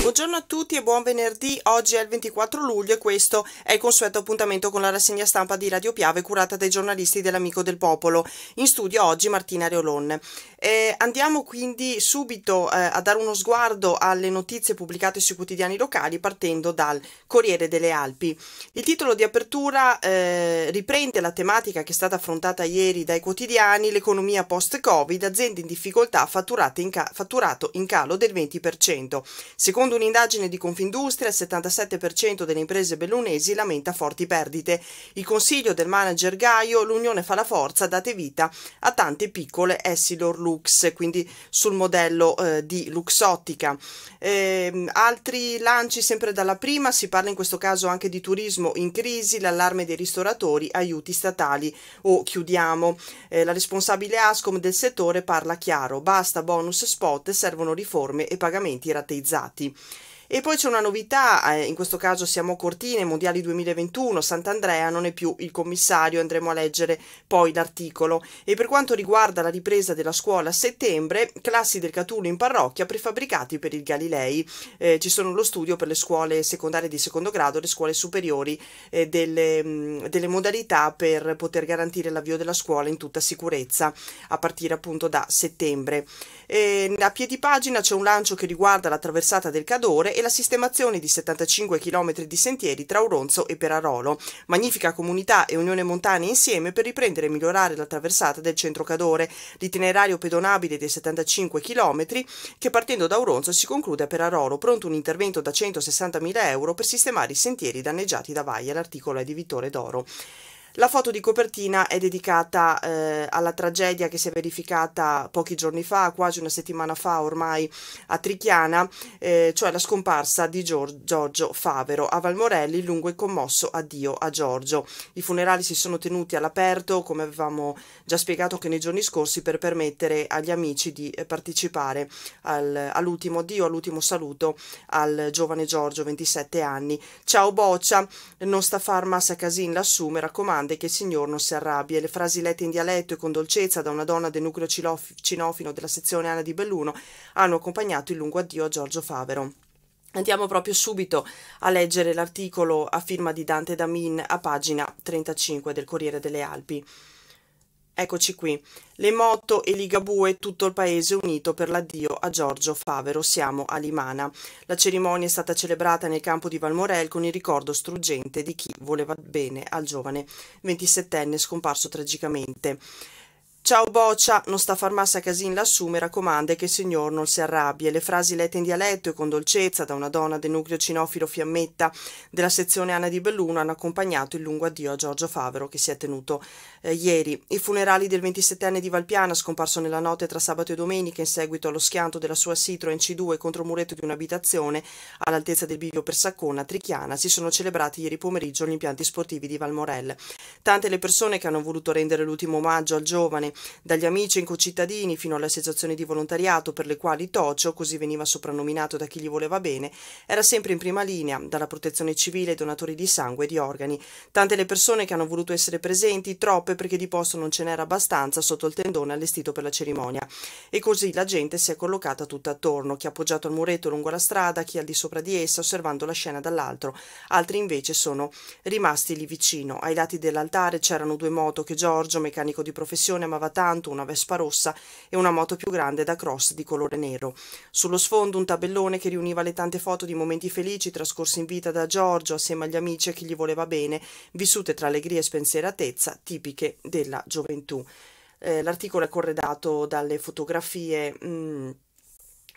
Buongiorno a tutti e buon venerdì. Oggi è il 24 luglio e questo è il consueto appuntamento con la rassegna stampa di Radio Piave curata dai giornalisti dell'Amico del Popolo. In studio oggi Martina Reolon. Eh, andiamo quindi subito eh, a dare uno sguardo alle notizie pubblicate sui quotidiani locali partendo dal Corriere delle Alpi. Il titolo di apertura eh, riprende la tematica che è stata affrontata ieri dai quotidiani, l'economia post-Covid, aziende in difficoltà in ca- fatturato in calo del 20%. Secondo un'indagine di Confindustria, il 77% delle imprese bellunesi lamenta forti perdite. Il consiglio del manager Gaio, l'unione fa la forza, date vita a tante piccole Essilor Lu Lux, quindi sul modello eh, di Luxottica. Eh, altri lanci sempre dalla prima, si parla in questo caso anche di turismo in crisi, l'allarme dei ristoratori, aiuti statali o oh, chiudiamo. Eh, la responsabile Ascom del settore parla chiaro, basta bonus spot, servono riforme e pagamenti rateizzati. E poi c'è una novità, eh, in questo caso siamo a Cortine, Mondiali 2021, Sant'Andrea non è più il commissario, andremo a leggere poi l'articolo. E per quanto riguarda la ripresa della scuola a settembre, classi del Catullo in parrocchia prefabbricati per il Galilei. Eh, ci sono lo studio per le scuole secondarie di secondo grado, le scuole superiori, eh, delle, mh, delle modalità per poter garantire l'avvio della scuola in tutta sicurezza a partire appunto da settembre. E a piedi pagina c'è un lancio che riguarda la traversata del Cadore e la sistemazione di 75 km di sentieri tra Uronzo e Perarolo. Magnifica comunità e Unione montane insieme per riprendere e migliorare la traversata del centro Cadore, l'itinerario pedonabile dei 75 km che partendo da Uronzo si conclude a Perarolo, pronto un intervento da 160.000 euro per sistemare i sentieri danneggiati da Vaia, l'articolo è di Vittore Doro. La foto di copertina è dedicata eh, alla tragedia che si è verificata pochi giorni fa, quasi una settimana fa ormai a Trichiana, eh, cioè la scomparsa di Gior Giorgio Favero. A Valmorelli lungo e commosso addio a Giorgio. I funerali si sono tenuti all'aperto, come avevamo già spiegato anche nei giorni scorsi, per permettere agli amici di eh, partecipare al, all'ultimo addio, all'ultimo saluto al giovane Giorgio, 27 anni. Ciao Boccia, non sta a far massa casin l'assume, raccomando domande che il signor non si arrabbia e le frasi lette in dialetto e con dolcezza da una donna del nucleo cinofino della sezione Ana di Belluno hanno accompagnato il lungo addio a Giorgio Favero. Andiamo proprio subito a leggere l'articolo a firma di Dante Damin a pagina 35 del Corriere delle Alpi. Eccoci qui. Le moto e Ligabue, tutto il paese unito per l'addio a Giorgio Favero. Siamo a Limana. La cerimonia è stata celebrata nel campo di Valmorel con il ricordo struggente di chi voleva bene al giovane 27enne scomparso tragicamente Ciao Boccia, non sta a far massa casin lassù, mi raccomanda che il signor non si arrabbia. Le frasi lette in dialetto e con dolcezza da una donna del nucleo cinofilo Fiammetta della sezione Anna di Belluno hanno accompagnato il lungo addio a Giorgio Favero che si è tenuto eh, ieri. I funerali del 27enne di Valpiana, scomparso nella notte tra sabato e domenica in seguito allo schianto della sua Citroen C2 contro il muretto di un'abitazione all'altezza del bivio per Saccona, Trichiana, si sono celebrati ieri pomeriggio agli impianti sportivi di Valmorel. Tante le persone che hanno voluto rendere l'ultimo omaggio al giovane dagli amici e concittadini fino alle associazioni di volontariato per le quali Tocio, così veniva soprannominato da chi gli voleva bene, era sempre in prima linea, dalla protezione civile ai donatori di sangue e di organi. Tante le persone che hanno voluto essere presenti, troppe perché di posto non ce n'era abbastanza sotto il tendone allestito per la cerimonia. E così la gente si è collocata tutta attorno, chi appoggiato al muretto lungo la strada, chi al di sopra di essa, osservando la scena dall'altro. Altri invece sono rimasti lì vicino. Ai lati dell'altare c'erano due moto che Giorgio, meccanico di professione, amava piaceva tanto, una Vespa rossa e una moto più grande da cross di colore nero. Sullo sfondo un tabellone che riuniva le tante foto di momenti felici trascorsi in vita da Giorgio assieme agli amici e chi gli voleva bene, vissute tra allegria e spensieratezza tipiche della gioventù. Eh, l'articolo è corredato dalle fotografie... Mh, mm,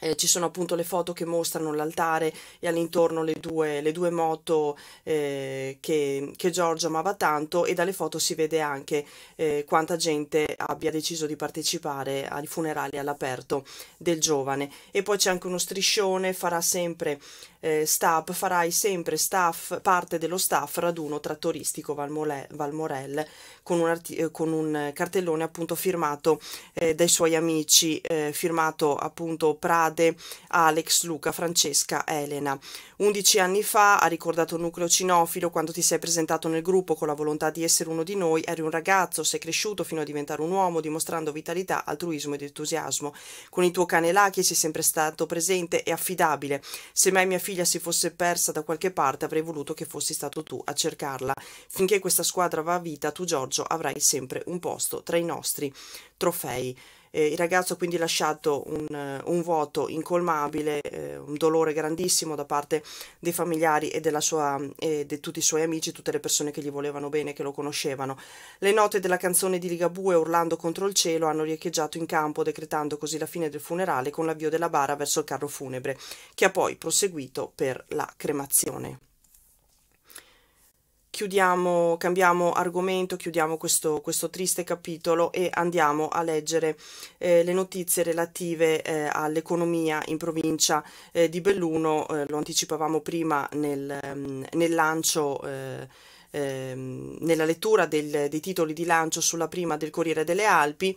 eh, ci sono appunto le foto che mostrano l'altare e all'intorno le due, le due moto eh, che, che, Giorgio amava tanto e dalle foto si vede anche eh, quanta gente abbia deciso di partecipare ai funerali all'aperto del giovane. E poi c'è anche uno striscione, farà sempre eh, stab, farai sempre staff, parte dello staff raduno trattoristico Valmole, Valmorel con un, eh, con un, cartellone appunto firmato eh, dai suoi amici, eh, firmato appunto Prade, Alex, Luca, Francesca, Elena. Undici anni fa ha ricordato il nucleo cinofilo quando ti sei presentato nel gruppo con la volontà di essere uno di noi, eri un ragazzo, sei cresciuto fino a diventare un uomo dimostrando vitalità, altruismo ed entusiasmo. Con il tuo cane Lucky sei sempre stato presente e affidabile. Se mai mi affidabile figlia si fosse persa da qualche parte avrei voluto che fossi stato tu a cercarla. Finché questa squadra va a vita, tu Giorgio avrai sempre un posto tra i nostri trofei. Eh, il ragazzo ha quindi lasciato un, eh, un vuoto incolmabile, eh, un dolore grandissimo da parte dei familiari e, sua, mm, e di tutti i suoi amici, tutte le persone che gli volevano bene, che lo conoscevano. Le note della canzone di Ligabue urlando contro il cielo hanno riecheggiato in campo, decretando così la fine del funerale con l'avvio della bara verso il carro funebre, che ha poi proseguito per la cremazione chiudiamo, cambiamo argomento, chiudiamo questo, questo, triste capitolo e andiamo a leggere eh, le notizie relative eh, all'economia in provincia eh, di Belluno, eh, lo anticipavamo prima nel, ehm, nel lancio eh, ehm, nella lettura del, dei titoli di lancio sulla prima del Corriere delle Alpi,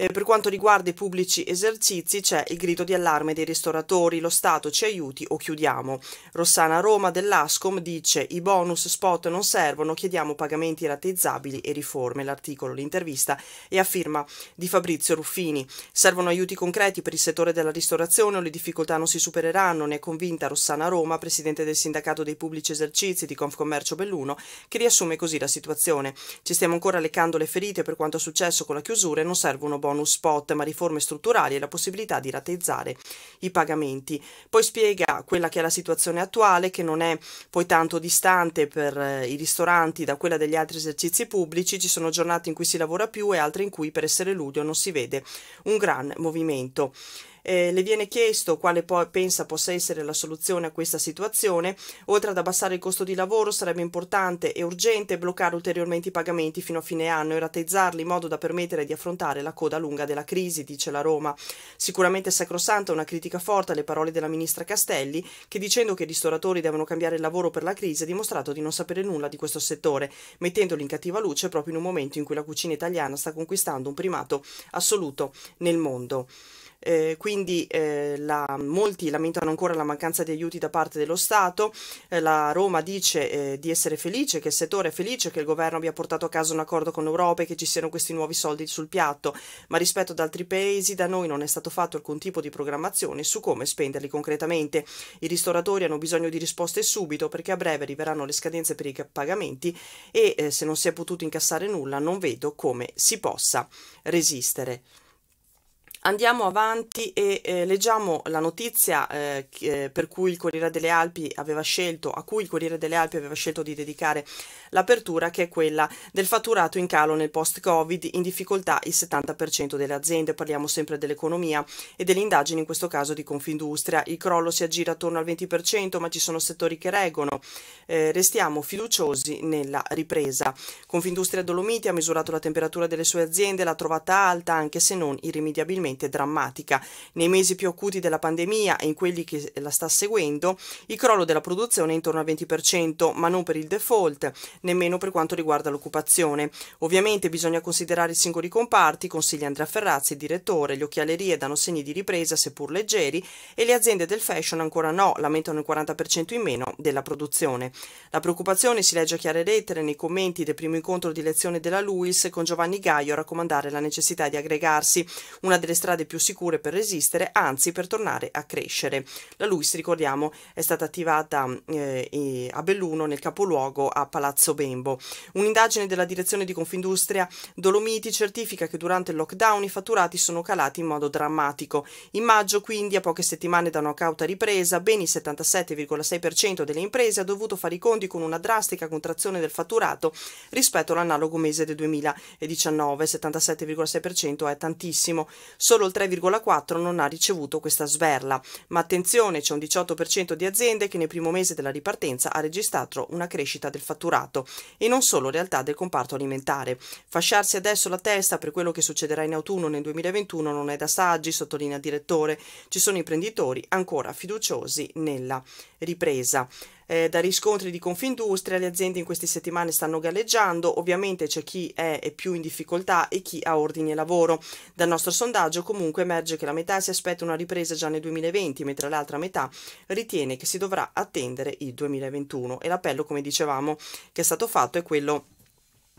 eh, per quanto riguarda i pubblici esercizi c'è il grido di allarme dei ristoratori, lo Stato ci aiuti o chiudiamo. Rossana Roma dell'Ascom dice i bonus spot non servono, chiediamo pagamenti rateizzabili e riforme. L'articolo, l'intervista è a firma di Fabrizio Ruffini. Servono aiuti concreti per il settore della ristorazione o le difficoltà non si supereranno, ne è convinta Rossana Roma, presidente del sindacato dei pubblici esercizi di Confcommercio Belluno, che riassume così la situazione. Ci stiamo ancora leccando le ferite per quanto è successo con la chiusura e non servono bonus bonus spot, ma riforme strutturali e la possibilità di rateizzare i pagamenti. Poi spiega quella che è la situazione attuale, che non è poi tanto distante per eh, i ristoranti da quella degli altri esercizi pubblici, ci sono giornate in cui si lavora più e altre in cui per essere luglio non si vede un gran movimento eh, le viene chiesto quale po- pensa possa essere la soluzione a questa situazione. Oltre ad abbassare il costo di lavoro sarebbe importante e urgente bloccare ulteriormente i pagamenti fino a fine anno e rateizzarli in modo da permettere di affrontare la coda lunga della crisi, dice la Roma. Sicuramente sacrosanta una critica forte alle parole della ministra Castelli che dicendo che i ristoratori devono cambiare il lavoro per la crisi ha dimostrato di non sapere nulla di questo settore, mettendolo in cattiva luce proprio in un momento in cui la cucina italiana sta conquistando un primato assoluto nel mondo. Eh, quindi eh, la, molti lamentano ancora la mancanza di aiuti da parte dello Stato. Eh, la Roma dice eh, di essere felice, che il settore è felice, che il governo abbia portato a casa un accordo con l'Europa e che ci siano questi nuovi soldi sul piatto, ma rispetto ad altri paesi da noi non è stato fatto alcun tipo di programmazione su come spenderli concretamente. I ristoratori hanno bisogno di risposte subito perché a breve arriveranno le scadenze per i pagamenti e eh, se non si è potuto incassare nulla non vedo come si possa resistere. Andiamo avanti e eh, leggiamo la notizia eh, eh, per cui il Corriere delle Alpi aveva scelto, a cui il Corriere delle Alpi aveva scelto di dedicare l'apertura, che è quella del fatturato in calo nel post-Covid, in difficoltà il 70% delle aziende. Parliamo sempre dell'economia e delle indagini, in questo caso di Confindustria. Il crollo si aggira attorno al 20%, ma ci sono settori che reggono. Eh, restiamo fiduciosi nella ripresa. Confindustria Dolomiti ha misurato la temperatura delle sue aziende, l'ha trovata alta, anche se non irrimediabilmente veramente drammatica. Nei mesi più acuti della pandemia e in quelli che la sta seguendo, il crollo della produzione è intorno al 20%, ma non per il default, nemmeno per quanto riguarda l'occupazione. Ovviamente bisogna considerare i singoli comparti, consiglia Andrea Ferrazzi, direttore, le occhialerie danno segni di ripresa seppur leggeri e le aziende del fashion ancora no, lamentano il 40% in meno della produzione. La preoccupazione si legge a chiare lettere nei commenti del primo incontro di lezione della LUIS con Giovanni Gaio a raccomandare la necessità di aggregarsi, una delle strategie strade più sicure per resistere, anzi per tornare a crescere. La LUIS, ricordiamo, è stata attivata eh, a Belluno nel capoluogo a Palazzo Bembo. Un'indagine della direzione di Confindustria Dolomiti certifica che durante il lockdown i fatturati sono calati in modo drammatico. In maggio, quindi, a poche settimane da una cauta ripresa, ben il 77,6% delle imprese ha dovuto fare i conti con una drastica contrazione del fatturato rispetto all'analogo mese del 2019, 77,6% è tantissimo solo il 3,4 non ha ricevuto questa sverla. Ma attenzione, c'è un 18% di aziende che nel primo mese della ripartenza ha registrato una crescita del fatturato e non solo realtà del comparto alimentare. Fasciarsi adesso la testa per quello che succederà in autunno nel 2021 non è da saggi, sottolinea il direttore. Ci sono imprenditori ancora fiduciosi nella ripresa. Eh, da riscontri di Confindustria le aziende in queste settimane stanno galleggiando, ovviamente c'è chi è, è più in difficoltà e chi ha ordini e lavoro. Dal nostro sondaggio comunque emerge che la metà si aspetta una ripresa già nel 2020, mentre l'altra metà ritiene che si dovrà attendere il 2021 e l'appello, come dicevamo, che è stato fatto è quello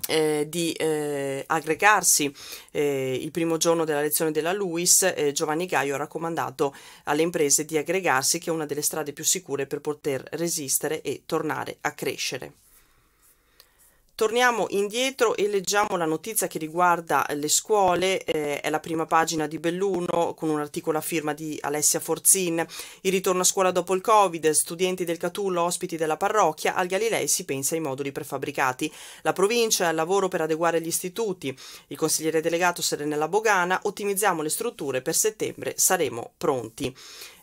eh, di eh, aggregarsi eh, il primo giorno della lezione della LUIS, eh, Giovanni Gaio ha raccomandato alle imprese di aggregarsi, che è una delle strade più sicure per poter resistere e tornare a crescere. Torniamo indietro e leggiamo la notizia che riguarda eh, le scuole, eh, è la prima pagina di Belluno con un articolo a firma di Alessia Forzin. Il ritorno a scuola dopo il Covid, studenti del Catullo ospiti della parrocchia, al Galilei si pensa ai moduli prefabbricati. La provincia è al lavoro per adeguare gli istituti. Il consigliere delegato Serenella Bogana, ottimizziamo le strutture, per settembre saremo pronti.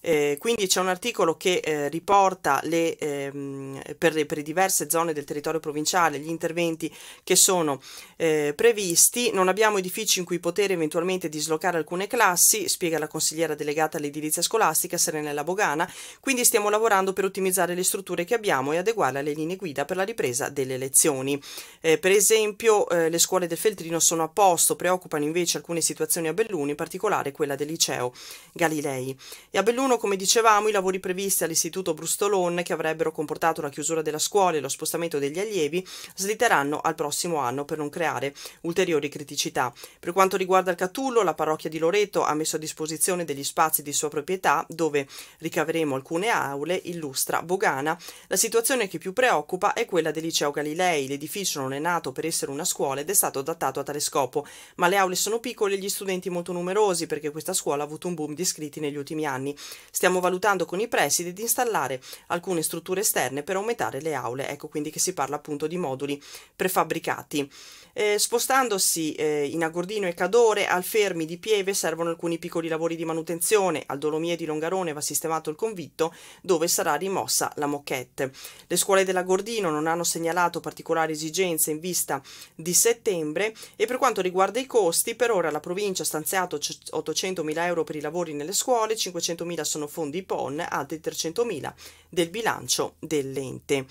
Eh, quindi c'è un articolo che eh, riporta le, ehm, per, le, per, le, diverse zone del territorio provinciale gli interventi che sono eh, previsti. Non abbiamo edifici in cui poter eventualmente dislocare alcune classi, spiega la consigliera delegata all'edilizia scolastica Serenella Bogana. Quindi stiamo lavorando per ottimizzare le strutture che abbiamo e adeguarle alle linee guida per la ripresa delle lezioni. Eh, per esempio, eh, le scuole del Feltrino sono a posto, preoccupano invece alcune situazioni a Belluno, in particolare quella del liceo Galilei. E a Belluno sono, come dicevamo, i lavori previsti all'Istituto Brustolon che avrebbero comportato la chiusura della scuola e lo spostamento degli allievi, slitteranno al prossimo anno per non creare ulteriori criticità. Per quanto riguarda il Catullo, la parrocchia di Loreto ha messo a disposizione degli spazi di sua proprietà dove ricaveremo alcune aule, illustra Bogana. La situazione che più preoccupa è quella del liceo Galilei. L'edificio non è nato per essere una scuola ed è stato adattato a tale scopo, ma le aule sono piccole e gli studenti molto numerosi perché questa scuola ha avuto un boom di iscritti negli ultimi anni. Stiamo valutando con i presidi di installare alcune strutture esterne per aumentare le aule, ecco quindi che si parla appunto di moduli prefabbricati. Eh, spostandosi eh, in Agordino e Cadore, al Fermi di Pieve servono alcuni piccoli lavori di manutenzione, al Dolomie di Longarone va sistemato il convitto dove sarà rimossa la moquette. Le scuole dell'Agordino non hanno segnalato particolari esigenze in vista di settembre e per quanto riguarda i costi, per ora la provincia ha stanziato 800.000 euro per i lavori nelle scuole, 500.000 sono fondi PON, altri 300.000 del bilancio dell'ente.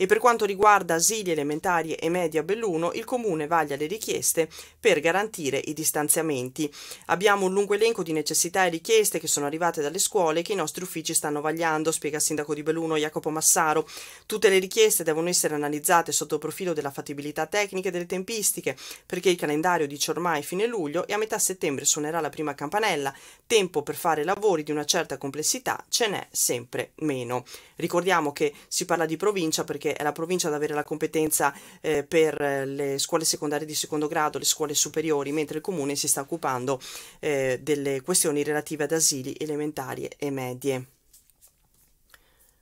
E per quanto riguarda asili elementari e media Belluno, il Comune vaglia le richieste per garantire i distanziamenti. Abbiamo un lungo elenco di necessità e richieste che sono arrivate dalle scuole che i nostri uffici stanno vagliando, spiega il Sindaco di Belluno Jacopo Massaro. Tutte le richieste devono essere analizzate sotto il profilo della fattibilità tecnica e delle tempistiche, perché il calendario dice ormai fine luglio e a metà settembre suonerà la prima campanella, tempo per fare lavori di una certa complessità ce n'è sempre meno. Ricordiamo che si parla di provincia perché è la provincia ad avere la competenza eh, per eh, le scuole secondarie di secondo grado, le scuole superiori, mentre il comune si sta occupando eh, delle questioni relative ad asili elementari e medie.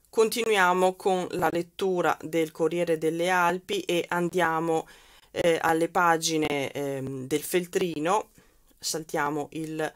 Continuiamo con la lettura del Corriere delle Alpi e andiamo eh, alle pagine ehm, del Feltrino, saltiamo il,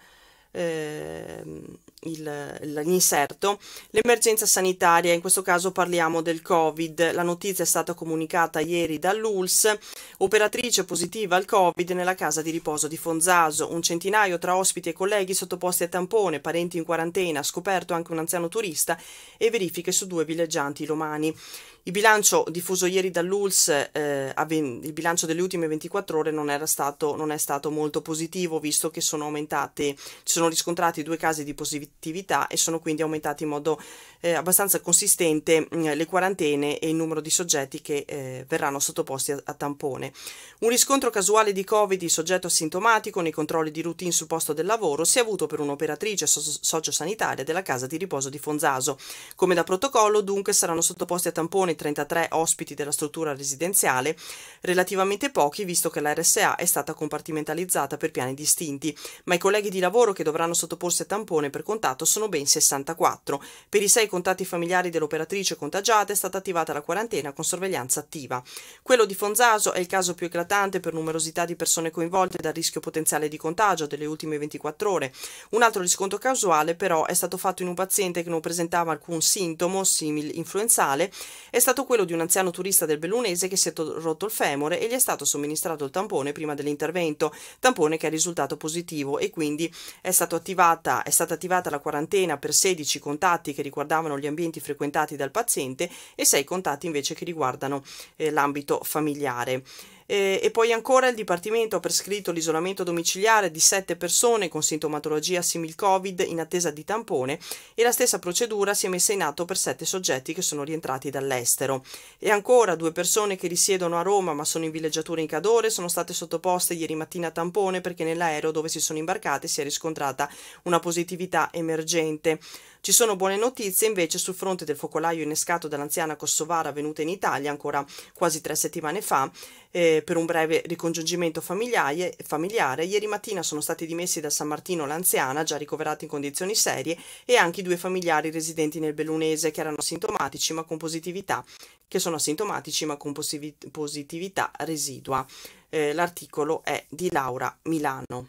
ehm, il, l'inserto, l'emergenza sanitaria, in questo caso parliamo del Covid, la notizia è stata comunicata ieri dall'ULS, operatrice positiva al Covid nella casa di riposo di Fonzaso, un centinaio tra ospiti e colleghi sottoposti a tampone, parenti in quarantena, scoperto anche un anziano turista e verifiche su due villeggianti romani. Il bilancio diffuso ieri dall'ULS, eh, il bilancio delle ultime 24 ore non, era stato, non è stato molto positivo visto che sono aumentati, ci sono riscontrati due casi di positività attività e sono quindi aumentati in modo eh, abbastanza consistente mh, mm, le quarantene e il numero di soggetti che eh, verranno sottoposti a, a, tampone. Un riscontro casuale di Covid di soggetto asintomatico nei controlli di routine sul posto del lavoro si è avuto per un'operatrice so- sociosanitaria della casa di riposo di Fonzaso. Come da protocollo, dunque, saranno sottoposti a tampone 33 ospiti della struttura residenziale, relativamente pochi visto che la RSA è stata compartimentalizzata per piani distinti, ma i colleghi di lavoro che dovranno sottoporsi a tampone per controllo scontato sono ben 64. Per i sei contatti familiari dell'operatrice contagiata è stata attivata la quarantena con sorveglianza attiva. Quello di Fonzaso è il caso più eclatante per numerosità di persone coinvolte dal rischio potenziale di contagio delle ultime 24 ore. Un altro riscontro casuale però è stato fatto in un paziente che non presentava alcun sintomo simil influenzale, è stato quello di un anziano turista del Bellunese che si è rotto il femore e gli è stato somministrato il tampone prima dell'intervento, tampone che è risultato positivo e quindi è, attivata, è stata attivata la quarantena per 16 contatti che riguardavano gli ambienti frequentati dal paziente e 6 contatti invece che riguardano eh, l'ambito familiare e, e poi ancora il Dipartimento ha prescritto l'isolamento domiciliare di sette persone con sintomatologia simil Covid in attesa di tampone e la stessa procedura si è messa in atto per sette soggetti che sono rientrati dall'estero. E ancora due persone che risiedono a Roma ma sono in villeggiatura in Cadore sono state sottoposte ieri mattina a tampone perché nell'aereo dove si sono imbarcate si è riscontrata una positività emergente. Ci sono buone notizie invece sul fronte del focolaio innescato dall'anziana kosovara venuta in Italia ancora quasi tre settimane fa eh, per un breve ricongiungimento familiare, Ieri mattina sono stati dimessi da San Martino l'anziana, già ricoverata in condizioni serie, e anche i due familiari residenti nel Bellunese che erano asintomatici ma con positività, che sono asintomatici ma con positività residua. Eh, l'articolo è di Laura Milano.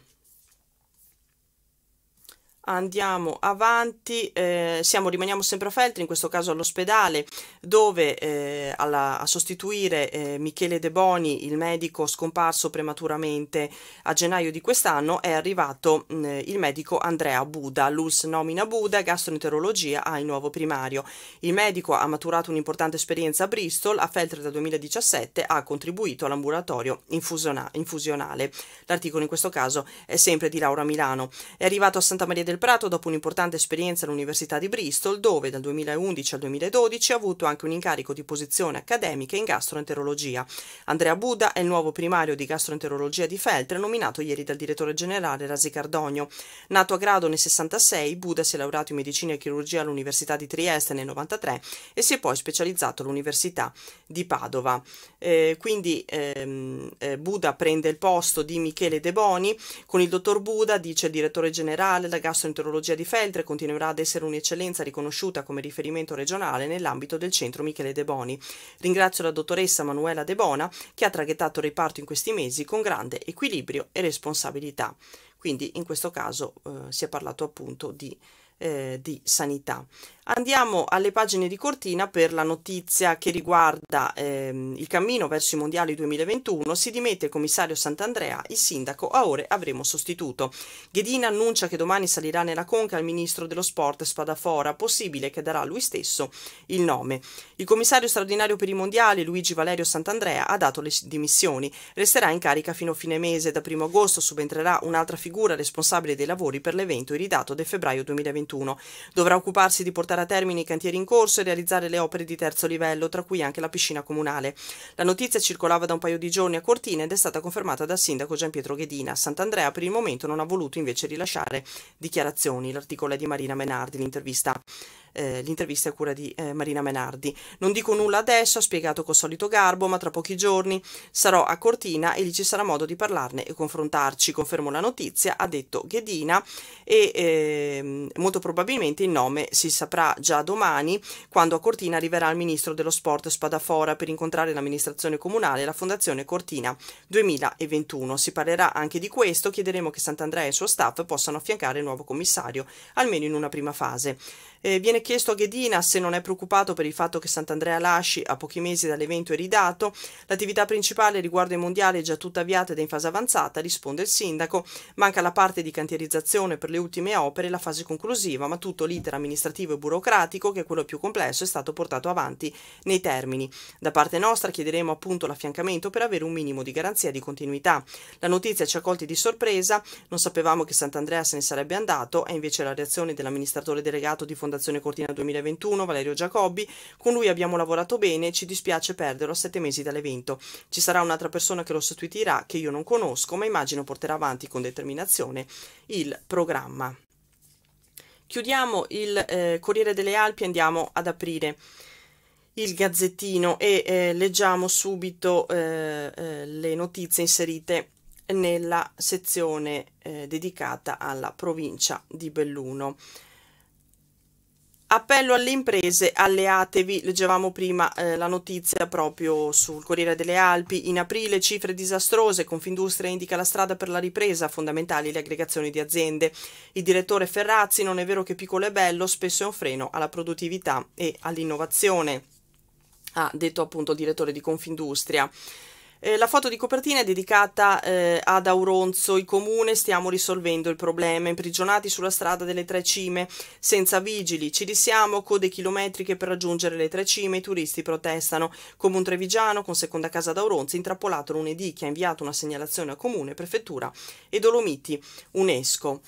Andiamo avanti, eh, siamo, rimaniamo sempre a Feltri, in questo caso all'ospedale, dove eh, alla, a sostituire eh, Michele De Boni, il medico scomparso prematuramente a gennaio di quest'anno, è arrivato mm, il medico Andrea Buda. L'ULS nomina Buda, gastroenterologia al nuovo primario. Il medico ha maturato un'importante esperienza a Bristol, a Feltri dal 2017 ha contribuito all'ambulatorio infusionale. L'articolo in questo caso è sempre di Laura Milano. È arrivato a Santa Maria del del Prato dopo un'importante esperienza all'Università di Bristol, dove dal 2011 al 2012 ha avuto anche un incarico di posizione accademica in gastroenterologia. Andrea Buda è il nuovo primario di gastroenterologia di Feltre, nominato ieri dal direttore generale Rasi Cardogno. Nato a Grado nel 66, Buda si è laureato in medicina e chirurgia all'Università di Trieste nel 93 e si è poi specializzato all'Università di Padova. Eh, quindi ehm, eh, Buda prende il posto di Michele De Boni. Con il dottor Buda, dice il direttore generale, la gastroenterologia gastroenterologia di Feltre continuerà ad essere un'eccellenza riconosciuta come riferimento regionale nell'ambito del centro Michele De Boni. Ringrazio la dottoressa Manuela De Bona che ha traghettato il reparto in questi mesi con grande equilibrio e responsabilità. Quindi in questo caso eh, si è parlato appunto di, eh, di sanità. Andiamo alle pagine di Cortina per la notizia che riguarda ehm, il cammino verso i mondiali 2021. Si dimette il commissario Sant'Andrea, il sindaco a ore avremo sostituto. Ghedina annuncia che domani salirà nella conca il ministro dello sport Spadafora, possibile che darà lui stesso il nome. Il commissario straordinario per i mondiali Luigi Valerio Sant'Andrea ha dato le dimissioni. Resterà in carica fino a fine mese. Da 1 agosto subentrerà un'altra figura responsabile dei lavori per l'evento iridato del febbraio 2021. Dovrà occuparsi di portare portare a termine i cantieri in corso e realizzare le opere di terzo livello, tra cui anche la piscina comunale. La notizia circolava da un paio di giorni a Cortina ed è stata confermata dal sindaco Gian Pietro Ghedina. Sant'Andrea per il momento non ha voluto invece rilasciare dichiarazioni. L'articolo è di Marina Menardi, l'intervista eh, l'intervista a cura di eh, Marina Menardi. Non dico nulla adesso, ha spiegato col solito garbo, ma tra pochi giorni sarò a Cortina e lì ci sarà modo di parlarne e confrontarci. Confermo la notizia, ha detto Ghedina e eh, molto probabilmente il nome si saprà già domani quando a Cortina arriverà il ministro dello sport Spadafora per incontrare l'amministrazione comunale e la fondazione Cortina 2021. Si parlerà anche di questo, chiederemo che Sant'Andrea e il suo staff possano affiancare il nuovo commissario, almeno in una prima fase. Eh, viene chiesto a Ghedina se non è preoccupato per il fatto che Sant'Andrea Lasci a pochi mesi dall'evento eridato. L'attività principale riguardo i mondiali è già tutta avviata ed è in fase avanzata, risponde il sindaco. Manca la parte di cantierizzazione per le ultime opere e la fase conclusiva, ma tutto l'iter amministrativo e burocratico, che è quello più complesso, è stato portato avanti nei termini. Da parte nostra chiederemo appunto l'affiancamento per avere un minimo di garanzia di continuità. La notizia ci ha colti di sorpresa, non sapevamo che Sant'Andrea se ne sarebbe andato, è invece la reazione dell'amministratore delegato di Fondazione Fondazione Cortina 2021, Valerio Giacobbi. Con lui abbiamo lavorato bene, ci dispiace perderlo a sette mesi dall'evento. Ci sarà un'altra persona che lo sostituirà, che io non conosco, ma immagino porterà avanti con determinazione il programma. Chiudiamo il eh, Corriere delle Alpi e andiamo ad aprire il gazzettino e eh, leggiamo subito eh, eh, le notizie inserite nella sezione eh, dedicata alla provincia di Belluno. Appello alle imprese, alleatevi, leggevamo prima eh, la notizia proprio sul Corriere delle Alpi, in aprile cifre disastrose, Confindustria indica la strada per la ripresa, fondamentali le aggregazioni di aziende. Il direttore Ferrazzi non è vero che piccolo è bello, spesso è un freno alla produttività e all'innovazione, ha detto appunto il direttore di Confindustria. Eh, la foto di copertina è dedicata eh, ad Auronzo, il comune stiamo risolvendo il problema, imprigionati sulla strada delle tre cime, senza vigili, ci dissiamo, code chilometriche per raggiungere le tre cime, i turisti protestano, comune trevigiano con seconda casa ad Auronzo, intrappolato lunedì che ha inviato una segnalazione a comune, prefettura e Dolomiti, UNESCO.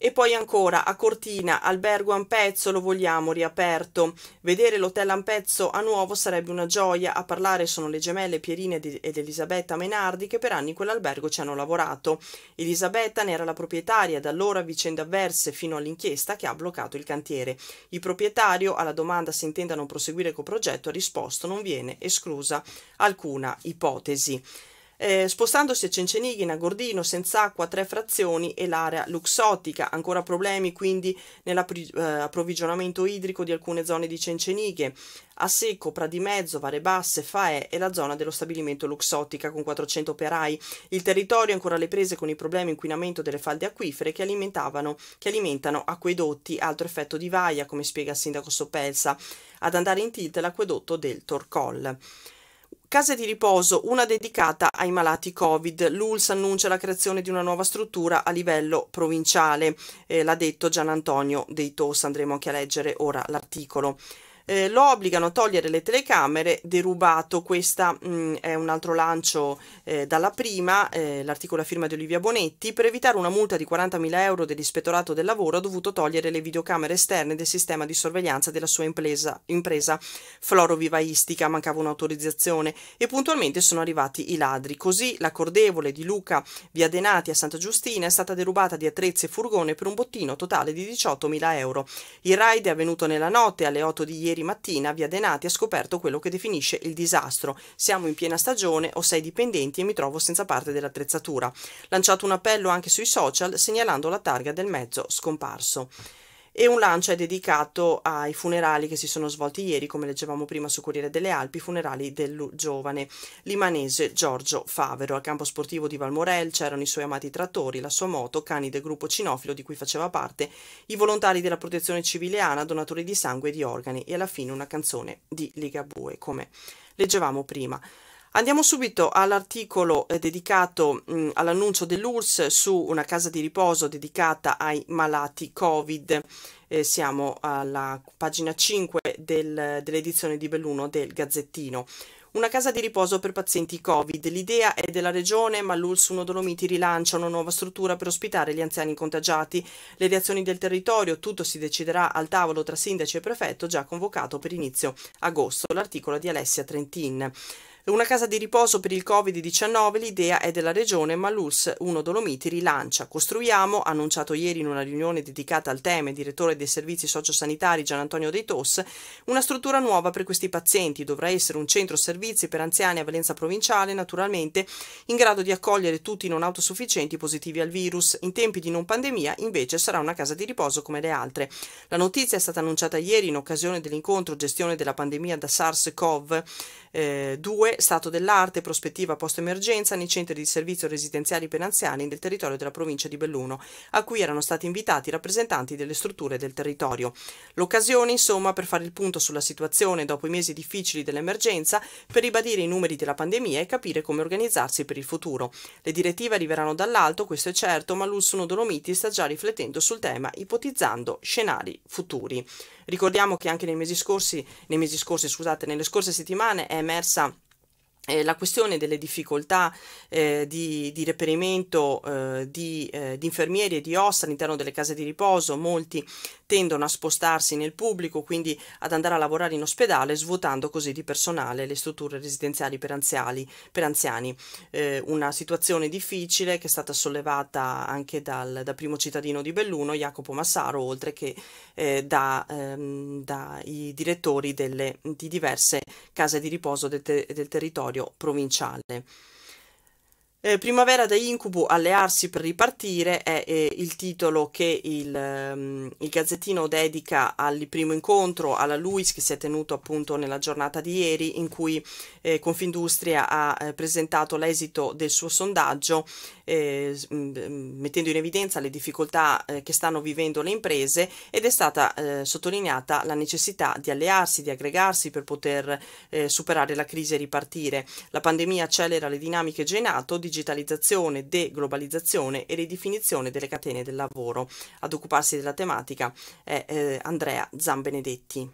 E poi ancora a Cortina, albergo Ampezzo lo vogliamo riaperto. Vedere l'hotel Ampezzo a nuovo sarebbe una gioia. A parlare sono le gemelle Pierina ed Elisabetta Menardi che per anni in quell'albergo ci hanno lavorato. Elisabetta ne era la proprietaria, da allora vicende avverse fino all'inchiesta che ha bloccato il cantiere. Il proprietario, alla domanda se intenda non proseguire col progetto, ha risposto non viene esclusa alcuna ipotesi eh, spostandosi a Cencenighina, Gordino, Senz'Acqua, Tre Frazioni e l'area luxottica. Ancora problemi quindi nell'approvvigionamento eh, idrico di alcune zone di Cencenighe, a Secco, Pradimezzo, Vare Basse, Fae e la zona dello stabilimento luxottica con 400 operai. Il territorio ancora alle prese con i problemi inquinamento delle falde acquifere che, che alimentano acquedotti, altro effetto di vaia, come spiega il sindaco Soppelsa, ad andare in tilt l'acquedotto del Torcol. Case di riposo, una dedicata ai malati Covid. L'ULS annuncia la creazione di una nuova struttura a livello provinciale. Eh, l'ha detto Gian Antonio Dei Tos, andremo anche a leggere ora l'articolo eh, lo obbligano a togliere le telecamere, derubato, questa mh, mm, è un altro lancio eh, dalla prima, eh, l'articolo a firma di Olivia Bonetti, per evitare una multa di 40.000 euro dell'ispettorato del lavoro ha dovuto togliere le videocamere esterne del sistema di sorveglianza della sua impresa, impresa florovivaistica, mancava un'autorizzazione e puntualmente sono arrivati i ladri. Così la cordevole di Luca via Denati a Santa Giustina è stata derubata di attrezzi e furgone per un bottino totale di 18.000 euro. Il raid è avvenuto nella notte alle 8 di ieri ieri mattina via Denati ha scoperto quello che definisce il disastro. Siamo in piena stagione, ho sei dipendenti e mi trovo senza parte dell'attrezzatura. Lanciato un appello anche sui social segnalando la targa del mezzo scomparso e un lancio è dedicato ai funerali che si sono svolti ieri, come leggevamo prima su Corriere delle Alpi, funerali del giovane limanese Giorgio Favero. Al campo sportivo di Valmorel c'erano i suoi amati trattori, la sua moto, cani del gruppo cinofilo di cui faceva parte, i volontari della protezione civileana, donatori di sangue e di organi e alla fine una canzone di Ligabue, come leggevamo prima. Andiamo subito all'articolo eh, dedicato mm, all'annuncio dell'URSS su una casa di riposo dedicata ai malati Covid. Eh, siamo alla pagina 5 del, dell'edizione di Belluno del Gazzettino. Una casa di riposo per pazienti Covid. L'idea è della regione, ma l'ULS 1 Dolomiti rilancia una nuova struttura per ospitare gli anziani contagiati. Le reazioni del territorio, tutto si deciderà al tavolo tra sindaci e prefetto, già convocato per inizio agosto. L'articolo di Alessia Trentin. Una casa di riposo per il Covid-19, l'idea è della regione, ma l'ULS 1 Dolomiti rilancia. Costruiamo, annunciato ieri in una riunione dedicata al tema, il direttore dei servizi sociosanitari Gian Antonio Dei Tos, una struttura nuova per questi pazienti. Dovrà essere un centro servizi per anziani a valenza provinciale, naturalmente, in grado di accogliere tutti i non autosufficienti positivi al virus. In tempi di non pandemia, invece, sarà una casa di riposo come le altre. La notizia è stata annunciata ieri in occasione dell'incontro gestione della pandemia da SARS-CoV-2 eh, stato dell'arte, prospettiva post-emergenza nei centri di servizio residenziali per anziani del territorio della provincia di Belluno, a cui erano stati invitati i rappresentanti delle strutture del territorio. L'occasione, insomma, per fare il punto sulla situazione dopo i mesi difficili dell'emergenza, per ribadire i numeri della pandemia e capire come organizzarsi per il futuro. Le direttive arriveranno dall'alto, questo è certo, ma l'Ussuno Dolomiti sta già riflettendo sul tema, ipotizzando scenari futuri. Ricordiamo che anche nei mesi scorsi, nei mesi scorsi scusate, nelle scorse settimane è emersa eh, la questione delle difficoltà eh, di, di, reperimento eh, di, eh, di, infermieri e di ossa all'interno delle case di riposo, molti tendono a spostarsi nel pubblico, quindi ad andare a lavorare in ospedale, svuotando così di personale le strutture residenziali per, anziali, per anziani. Eh, una situazione difficile che è stata sollevata anche dal, dal primo cittadino di Belluno, Jacopo Massaro, oltre che eh, da, ehm, dai direttori delle, di diverse case di riposo del, te, del territorio provinciale. Eh, Primavera da Incubo, allearsi per ripartire è eh, il titolo che il, um, il, Gazzettino dedica al primo incontro alla Luis che si è tenuto appunto nella giornata di ieri in cui eh, Confindustria ha eh, presentato l'esito del suo sondaggio eh, mm, mm, mettendo in evidenza le difficoltà eh, che stanno vivendo le imprese ed è stata sottolineata la necessità di allearsi, di aggregarsi per poter superare la crisi e ripartire. La pandemia accelera le dinamiche generato digitalizzazione, deglobalizzazione e ridefinizione delle catene del lavoro. Ad occuparsi della tematica è eh, Andrea Zambenedetti.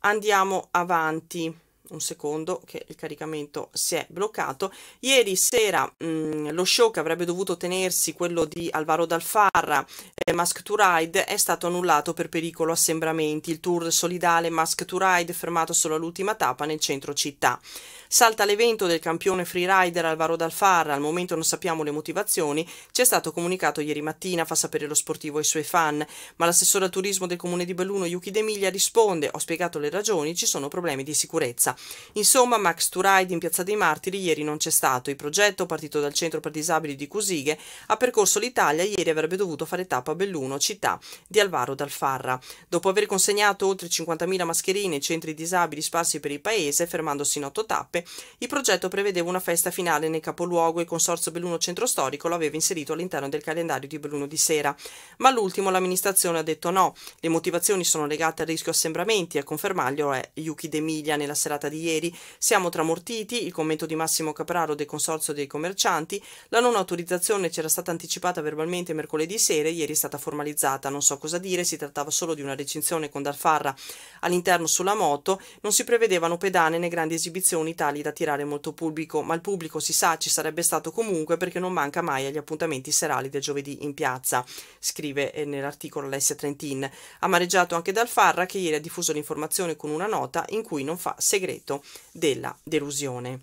Andiamo avanti un secondo che il caricamento si è bloccato. Ieri sera mh, mm, lo show che avrebbe dovuto tenersi, quello di Alvaro Dalfarra, eh, Mask to Ride, è stato annullato per pericolo assembramenti. Il tour solidale Mask to Ride fermato solo all'ultima tappa nel centro città. Salta l'evento del campione freerider Alvaro Dalfarra, al momento non sappiamo le motivazioni, ci è stato comunicato ieri mattina, fa sapere lo sportivo ai suoi fan, ma l'assessore al turismo del comune di Belluno Yuki De Miglia risponde, ho spiegato le ragioni, ci sono problemi di sicurezza. Insomma, Max to in Piazza dei Martiri ieri non c'è stato. Il progetto, partito dal Centro per Disabili di Cusighe, ha percorso l'Italia ieri avrebbe dovuto fare tappa a Belluno, città di Alvaro Dalfarra. Dopo aver consegnato oltre 50.000 mascherine ai centri disabili sparsi per il paese, fermandosi in otto tappe, il progetto prevedeva una festa finale nel capoluogo e il Consorzio Belluno Centro Storico lo aveva inserito all'interno del calendario di Belluno di sera. Ma all'ultimo l'amministrazione ha detto no. Le motivazioni sono legate al rischio assembramenti e a confermarglielo è Yuki D'Emilia nella serata di di ieri, siamo tramortiti, il commento di Massimo Capraro del Consorzio dei Commercianti, la non autorizzazione c'era stata anticipata verbalmente mercoledì sera ieri è stata formalizzata, non so cosa dire, si trattava solo di una recinzione con Darfarra all'interno sulla moto, non si prevedevano pedane né grandi esibizioni tali da tirare molto pubblico, ma il pubblico si sa ci sarebbe stato comunque perché non manca mai agli appuntamenti serali del giovedì in piazza, scrive eh, nell'articolo Alessia Trentin, amareggiato anche Darfarra che ieri ha diffuso l'informazione con una nota in cui non fa segreto segreto della delusione.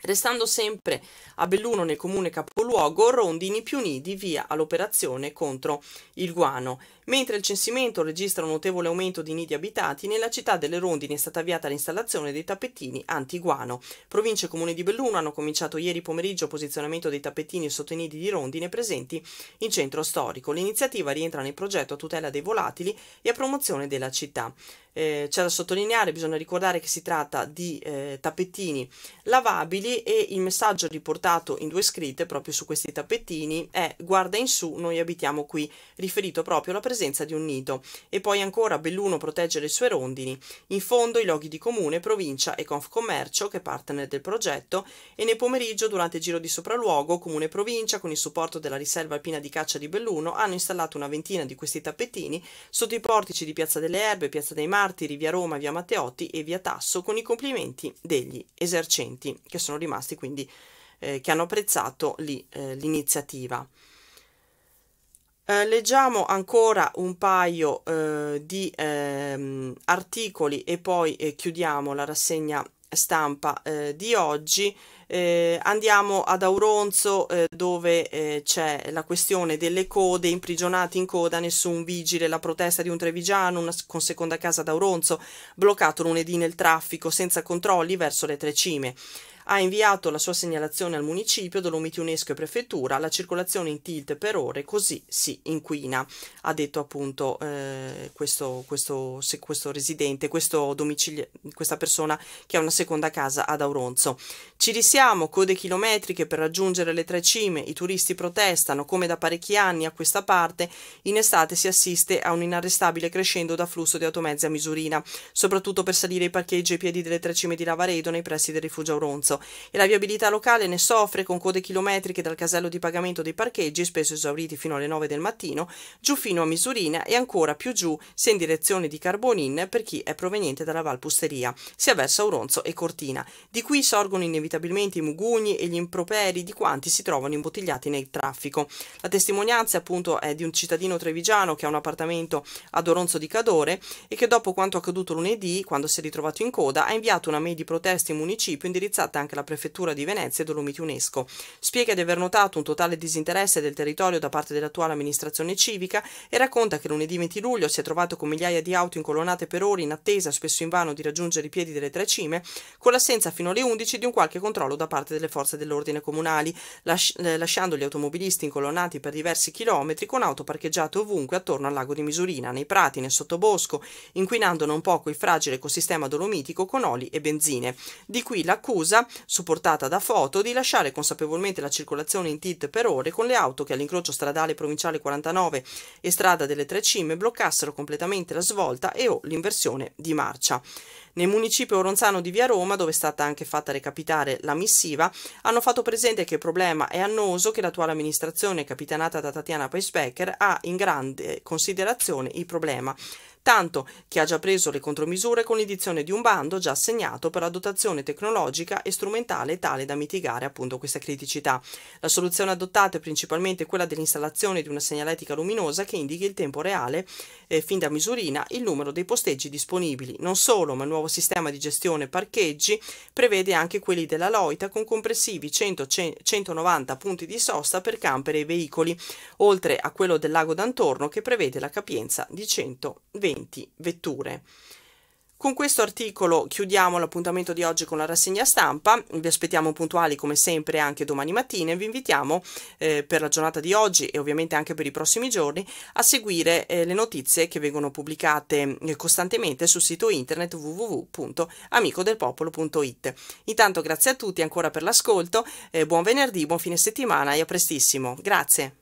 Restando sempre a Belluno nel comune capoluogo, rondini più nidi via all'operazione contro il guano Mentre il censimento registra un notevole aumento di nidi abitati, nella città delle Rondini è stata avviata l'installazione dei tappettini anti-guano. Provincia e comuni di Belluno hanno cominciato ieri pomeriggio il posizionamento dei tappettini sotto i nidi di Rondine presenti in centro storico. L'iniziativa rientra nel progetto a tutela dei volatili e a promozione della città. Eh, c'è da sottolineare, bisogna ricordare che si tratta di eh, tappetini lavabili e il messaggio riportato in due scritte proprio su questi tappettini è guarda in su, noi abitiamo qui, riferito proprio alla presenza presenza di un nido e poi ancora Belluno protegge le sue rondini, in fondo i loghi di comune, provincia e Confcommercio che è partner del progetto e nel pomeriggio durante il giro di sopralluogo comune e provincia con il supporto della riserva alpina di caccia di Belluno hanno installato una ventina di questi tappetini sotto i portici di Piazza delle Erbe, Piazza dei Martiri, Via Roma, Via Matteotti e Via Tasso con i complimenti degli esercenti che sono rimasti quindi eh, che hanno apprezzato eh, l'iniziativa. Eh, eh, leggiamo ancora un paio eh, di ehm, articoli e poi eh, chiudiamo la rassegna stampa eh, di oggi. Eh, andiamo ad Auronzo eh, dove c'è la questione delle code, imprigionati in coda, nessun vigile, la protesta di un trevigiano una, con seconda casa ad Auronzo, bloccato lunedì nel traffico senza controlli verso le tre cime ha inviato la sua segnalazione al municipio, Dolomiti UNESCO e prefettura, la circolazione in tilt per ore così si inquina, ha detto appunto eh, questo, questo, se, questo residente, questo questa persona che ha una seconda casa ad Auronzo. Ci risiamo, code chilometriche per raggiungere le tre cime, i turisti protestano, come da parecchi anni a questa parte, in estate si assiste a un inarrestabile crescendo d'afflusso di automezzi a misurina, soprattutto per salire i parcheggi ai piedi delle tre cime di Lavaredo nei pressi del rifugio Auronzo e la viabilità locale ne soffre con code chilometriche dal casello di pagamento dei parcheggi, spesso esauriti fino alle 9 del mattino, giù fino a Misurina e ancora più giù se in direzione di Carbonin per chi è proveniente dalla Valpusteria, sia verso Auronzo e Cortina. Di qui sorgono inevitabilmente i mugugni e gli improperi di quanti si trovano imbottigliati nel traffico. La testimonianza appunto è di un cittadino trevigiano che ha un appartamento ad Oronzo di Cadore e che dopo quanto accaduto lunedì, quando si è ritrovato in coda, ha inviato una mail di protesta in municipio indirizzata anche anche la prefettura di Venezia e Dolomiti UNESCO. Spiega di aver notato un totale disinteresse del territorio da parte dell'attuale amministrazione civica e racconta che lunedì 20 luglio si è trovato con migliaia di auto incolonate per ore in attesa, spesso in vano, di raggiungere i piedi delle tre cime, con l'assenza fino alle 11 di un qualche controllo da parte delle forze dell'ordine comunali, eh, lasciando gli automobilisti incolonati per diversi chilometri con auto parcheggiate ovunque attorno al lago di Misurina, nei prati, nel sottobosco, inquinando non poco il fragile ecosistema dolomitico con oli e benzine. Di qui l'accusa supportata da foto, di lasciare consapevolmente la circolazione in tit per ore con le auto che all'incrocio stradale provinciale 49 e strada delle Tre Cime bloccassero completamente la svolta e o l'inversione di marcia. Nel municipio oronzano di Via Roma, dove è stata anche fatta recapitare la missiva, hanno fatto presente che il problema è annoso che l'attuale amministrazione, capitanata da Tatiana Paisbecker, ha in grande considerazione il problema tanto che ha già preso le contromisure con l'edizione di un bando già assegnato per la dotazione tecnologica e strumentale tale da mitigare appunto questa criticità. La soluzione adottata è principalmente quella dell'installazione di una segnaletica luminosa che indichi il tempo reale, eh, fin da misurina, il numero dei posteggi disponibili. Non solo, ma il nuovo sistema di gestione parcheggi prevede anche quelli della Loita con complessivi 100, 190 punti di sosta per camper e veicoli, oltre a quello del lago d'Antorno che prevede la capienza di 120 20 vetture. Con questo articolo chiudiamo l'appuntamento di oggi con la rassegna stampa, vi aspettiamo puntuali come sempre anche domani mattina e vi invitiamo eh, per la giornata di oggi e ovviamente anche per i prossimi giorni a seguire eh, le notizie che vengono pubblicate eh, costantemente sul sito internet www.amicodelpopolo.it. Intanto grazie a tutti ancora per l'ascolto, eh, buon venerdì, buon fine settimana e a prestissimo. Grazie.